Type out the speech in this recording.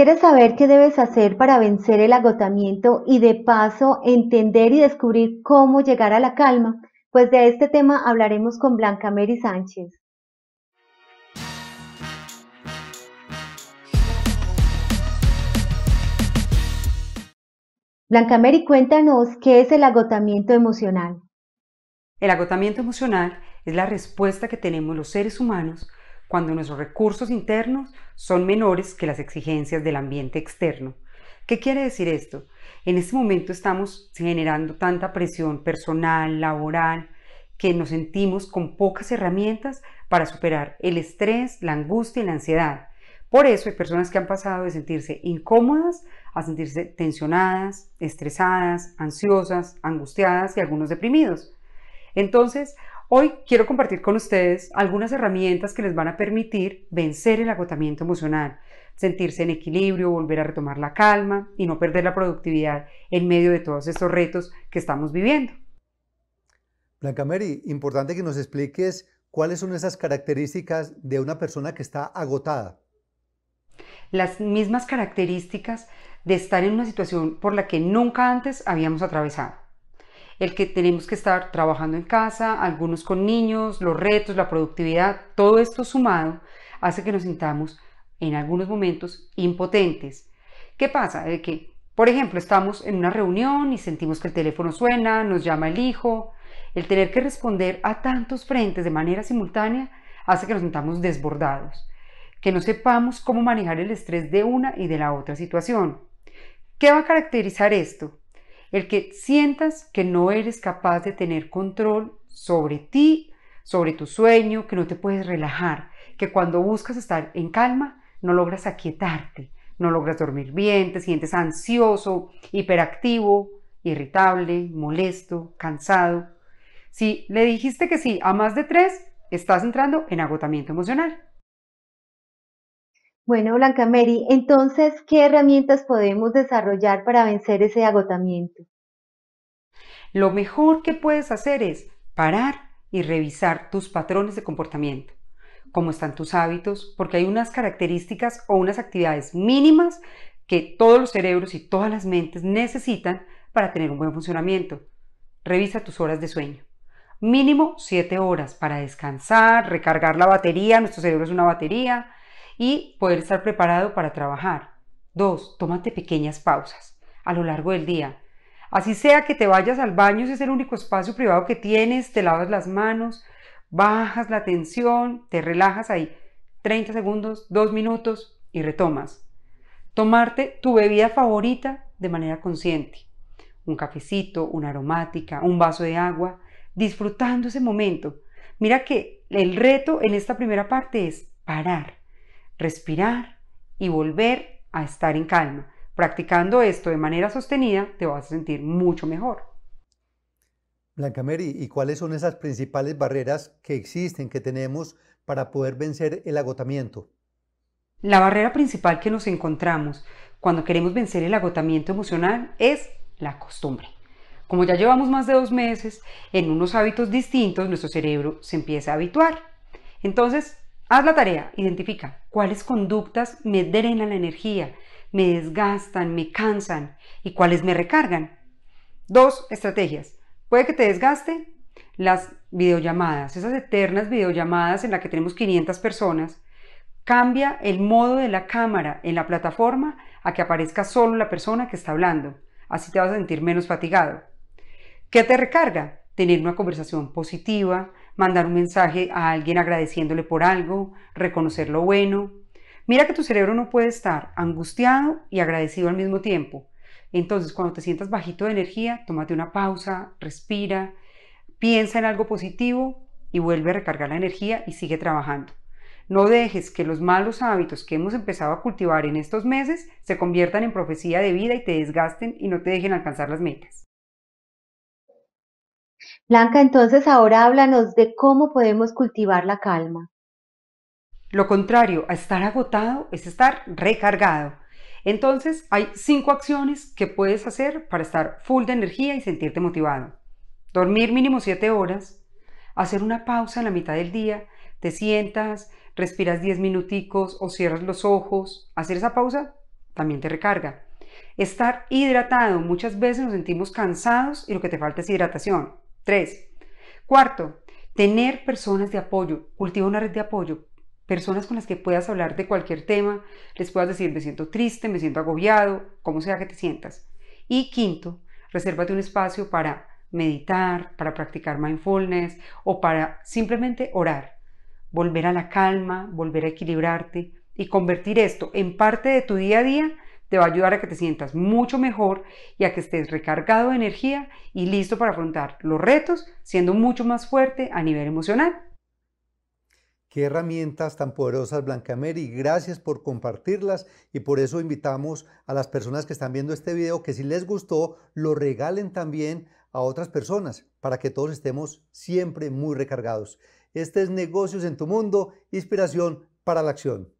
¿Quieres saber qué debes hacer para vencer el agotamiento y de paso entender y descubrir cómo llegar a la calma? Pues de este tema hablaremos con Blanca Mary Sánchez. Blanca Mary, cuéntanos qué es el agotamiento emocional. El agotamiento emocional es la respuesta que tenemos los seres humanos cuando nuestros recursos internos son menores que las exigencias del ambiente externo. ¿Qué quiere decir esto? En este momento estamos generando tanta presión personal, laboral, que nos sentimos con pocas herramientas para superar el estrés, la angustia y la ansiedad. Por eso hay personas que han pasado de sentirse incómodas a sentirse tensionadas, estresadas, ansiosas, angustiadas y algunos deprimidos. Entonces, Hoy quiero compartir con ustedes algunas herramientas que les van a permitir vencer el agotamiento emocional, sentirse en equilibrio, volver a retomar la calma y no perder la productividad en medio de todos estos retos que estamos viviendo. Blanca Mary, importante que nos expliques cuáles son esas características de una persona que está agotada. Las mismas características de estar en una situación por la que nunca antes habíamos atravesado el que tenemos que estar trabajando en casa, algunos con niños, los retos, la productividad, todo esto sumado hace que nos sintamos en algunos momentos impotentes. ¿Qué pasa? De que, por ejemplo, estamos en una reunión y sentimos que el teléfono suena, nos llama el hijo, el tener que responder a tantos frentes de manera simultánea hace que nos sintamos desbordados, que no sepamos cómo manejar el estrés de una y de la otra situación. ¿Qué va a caracterizar esto? el que sientas que no eres capaz de tener control sobre ti, sobre tu sueño, que no te puedes relajar, que cuando buscas estar en calma no logras aquietarte, no logras dormir bien, te sientes ansioso, hiperactivo, irritable, molesto, cansado. Si le dijiste que sí a más de tres, estás entrando en agotamiento emocional. Bueno, Blanca Mary, entonces, ¿qué herramientas podemos desarrollar para vencer ese agotamiento? Lo mejor que puedes hacer es parar y revisar tus patrones de comportamiento, cómo están tus hábitos, porque hay unas características o unas actividades mínimas que todos los cerebros y todas las mentes necesitan para tener un buen funcionamiento. Revisa tus horas de sueño. Mínimo 7 horas para descansar, recargar la batería, nuestro cerebro es una batería, y poder estar preparado para trabajar. Dos, Tómate pequeñas pausas a lo largo del día. Así sea que te vayas al baño, si es el único espacio privado que tienes, te lavas las manos, bajas la tensión, te relajas ahí 30 segundos, 2 minutos y retomas. Tomarte tu bebida favorita de manera consciente. Un cafecito, una aromática, un vaso de agua, disfrutando ese momento. Mira que el reto en esta primera parte es parar respirar y volver a estar en calma. Practicando esto de manera sostenida te vas a sentir mucho mejor. Blanca Mary, ¿y cuáles son esas principales barreras que existen, que tenemos para poder vencer el agotamiento? La barrera principal que nos encontramos cuando queremos vencer el agotamiento emocional es la costumbre. Como ya llevamos más de dos meses en unos hábitos distintos, nuestro cerebro se empieza a habituar. Entonces, Haz la tarea, identifica cuáles conductas me drenan la energía, me desgastan, me cansan y cuáles me recargan. Dos estrategias. Puede que te desgaste las videollamadas, esas eternas videollamadas en las que tenemos 500 personas. Cambia el modo de la cámara en la plataforma a que aparezca solo la persona que está hablando. Así te vas a sentir menos fatigado. ¿Qué te recarga? Tener una conversación positiva, mandar un mensaje a alguien agradeciéndole por algo, reconocer lo bueno. Mira que tu cerebro no puede estar angustiado y agradecido al mismo tiempo. Entonces, cuando te sientas bajito de energía, tómate una pausa, respira, piensa en algo positivo y vuelve a recargar la energía y sigue trabajando. No dejes que los malos hábitos que hemos empezado a cultivar en estos meses se conviertan en profecía de vida y te desgasten y no te dejen alcanzar las metas. Blanca, entonces ahora háblanos de cómo podemos cultivar la calma. Lo contrario a estar agotado es estar recargado. Entonces hay cinco acciones que puedes hacer para estar full de energía y sentirte motivado. Dormir mínimo siete horas, hacer una pausa en la mitad del día, te sientas, respiras diez minuticos o cierras los ojos. Hacer esa pausa también te recarga. Estar hidratado. Muchas veces nos sentimos cansados y lo que te falta es hidratación. Tres. Cuarto, tener personas de apoyo. Cultiva una red de apoyo. Personas con las que puedas hablar de cualquier tema, les puedas decir me siento triste, me siento agobiado, como sea que te sientas. Y quinto, resérvate un espacio para meditar, para practicar mindfulness o para simplemente orar. Volver a la calma, volver a equilibrarte y convertir esto en parte de tu día a día te va a ayudar a que te sientas mucho mejor y a que estés recargado de energía y listo para afrontar los retos, siendo mucho más fuerte a nivel emocional. Qué herramientas tan poderosas, Blanca Mary. Gracias por compartirlas y por eso invitamos a las personas que están viendo este video que si les gustó, lo regalen también a otras personas para que todos estemos siempre muy recargados. Este es Negocios en tu Mundo, inspiración para la acción.